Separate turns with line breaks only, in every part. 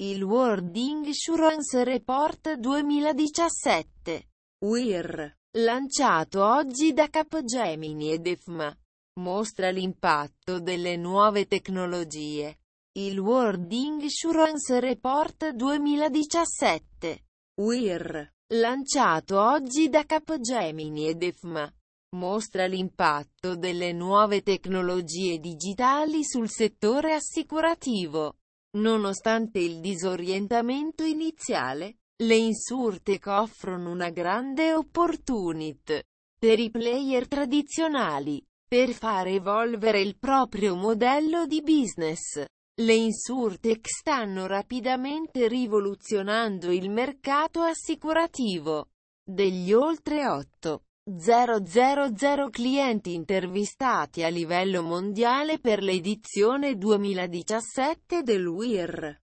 Il World Insurance Report 2017. WIR, lanciato oggi da Capgemini ed EFMA, mostra l'impatto delle nuove tecnologie. Il World Insurance Report 2017. WIR, lanciato oggi da Capgemini ed EFMA, mostra l'impatto delle nuove tecnologie digitali sul settore assicurativo. Nonostante il disorientamento iniziale, le insurtech offrono una grande opportunity per i player tradizionali per far evolvere il proprio modello di business. Le insurtech stanno rapidamente rivoluzionando il mercato assicurativo degli oltre 8. 000 clienti intervistati a livello mondiale per l'edizione 2017 del WIR.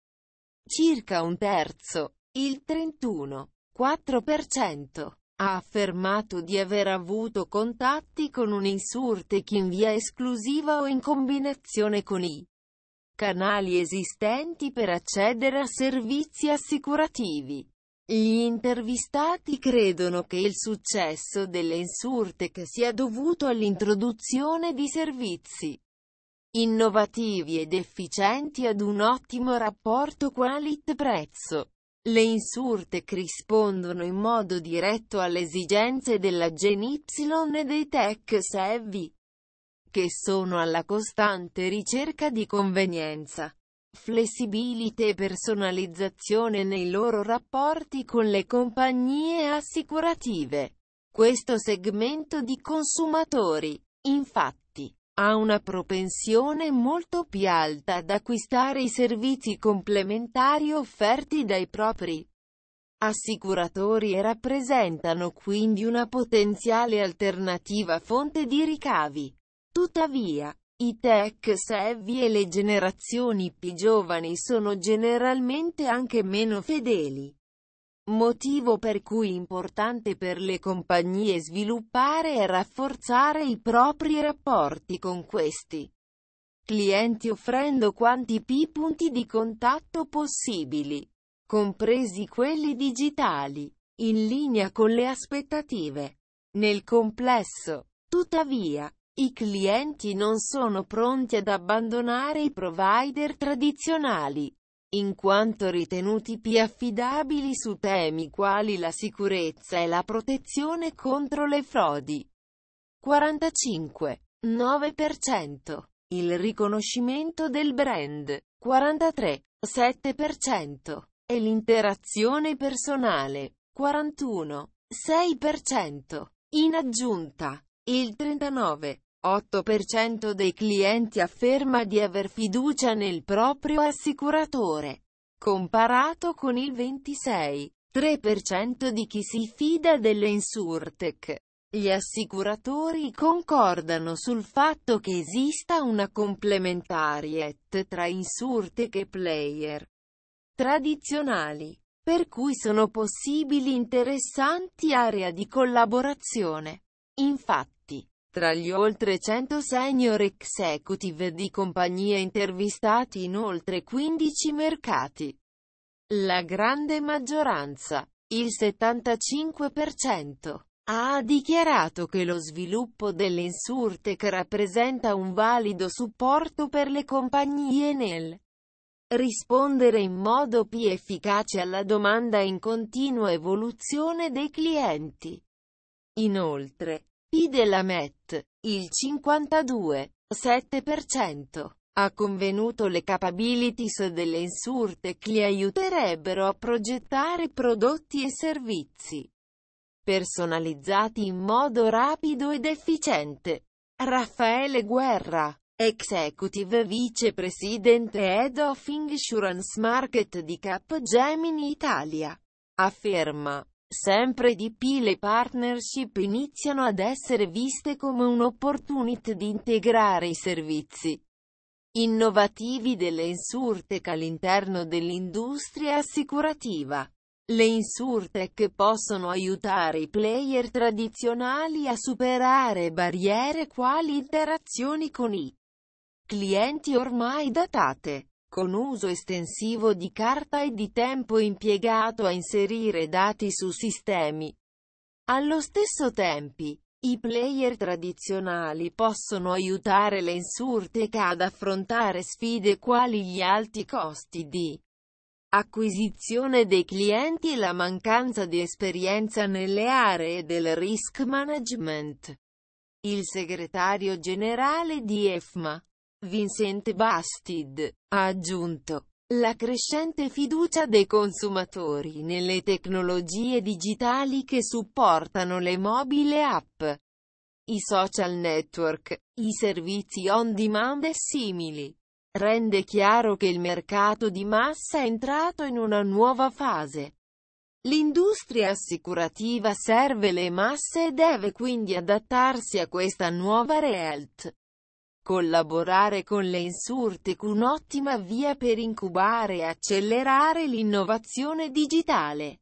Circa un terzo, il 31,4%, ha affermato di aver avuto contatti con un insurtech in via esclusiva o in combinazione con i canali esistenti per accedere a servizi assicurativi. Gli intervistati credono che il successo delle Insurtech sia dovuto all'introduzione di servizi innovativi ed efficienti ad un ottimo rapporto qualit-prezzo. Le Insurtech rispondono in modo diretto alle esigenze della Gen Y e dei tech savvy, che sono alla costante ricerca di convenienza flessibilità e personalizzazione nei loro rapporti con le compagnie assicurative. Questo segmento di consumatori, infatti, ha una propensione molto più alta ad acquistare i servizi complementari offerti dai propri assicuratori e rappresentano quindi una potenziale alternativa fonte di ricavi. Tuttavia, i tech savvy e le generazioni più giovani sono generalmente anche meno fedeli. Motivo per cui è importante per le compagnie sviluppare e rafforzare i propri rapporti con questi clienti offrendo quanti più punti di contatto possibili, compresi quelli digitali, in linea con le aspettative. Nel complesso, tuttavia, i clienti non sono pronti ad abbandonare i provider tradizionali, in quanto ritenuti più affidabili su temi quali la sicurezza e la protezione contro le frodi. 45,9%. Il riconoscimento del brand. 43,7%. E l'interazione personale. 41,6%. In aggiunta, il 39 8% dei clienti afferma di aver fiducia nel proprio assicuratore, comparato con il 26,3% di chi si fida delle insurtech. Gli assicuratori concordano sul fatto che esista una complementariet tra insurtech e player tradizionali, per cui sono possibili interessanti aree di collaborazione. Infatti, tra gli oltre 100 senior executive di compagnie intervistati in oltre 15 mercati, la grande maggioranza, il 75%, ha dichiarato che lo sviluppo dell'insurtech rappresenta un valido supporto per le compagnie nel rispondere in modo più efficace alla domanda in continua evoluzione dei clienti. Inoltre, della MET, il 52,7%, ha convenuto le capabilities delle insurtech li aiuterebbero a progettare prodotti e servizi personalizzati in modo rapido ed efficiente. Raffaele Guerra, Executive Vice President Head of Insurance Market di Capgemini Italia, afferma. Sempre di più le partnership iniziano ad essere viste come un'opportunità di integrare i servizi innovativi delle insurtech all'interno dell'industria assicurativa. Le insurtech possono aiutare i player tradizionali a superare barriere quali interazioni con i clienti ormai datate con uso estensivo di carta e di tempo impiegato a inserire dati su sistemi. Allo stesso tempo, i player tradizionali possono aiutare le insurtech ad affrontare sfide quali gli alti costi di acquisizione dei clienti e la mancanza di esperienza nelle aree del risk management. Il segretario generale di EFMA, Vincent Bastid, ha aggiunto. La crescente fiducia dei consumatori nelle tecnologie digitali che supportano le mobile app, i social network, i servizi on demand e simili, rende chiaro che il mercato di massa è entrato in una nuova fase. L'industria assicurativa serve le masse e deve quindi adattarsi a questa nuova realtà. Collaborare con le insurtech un'ottima via per incubare e accelerare l'innovazione digitale.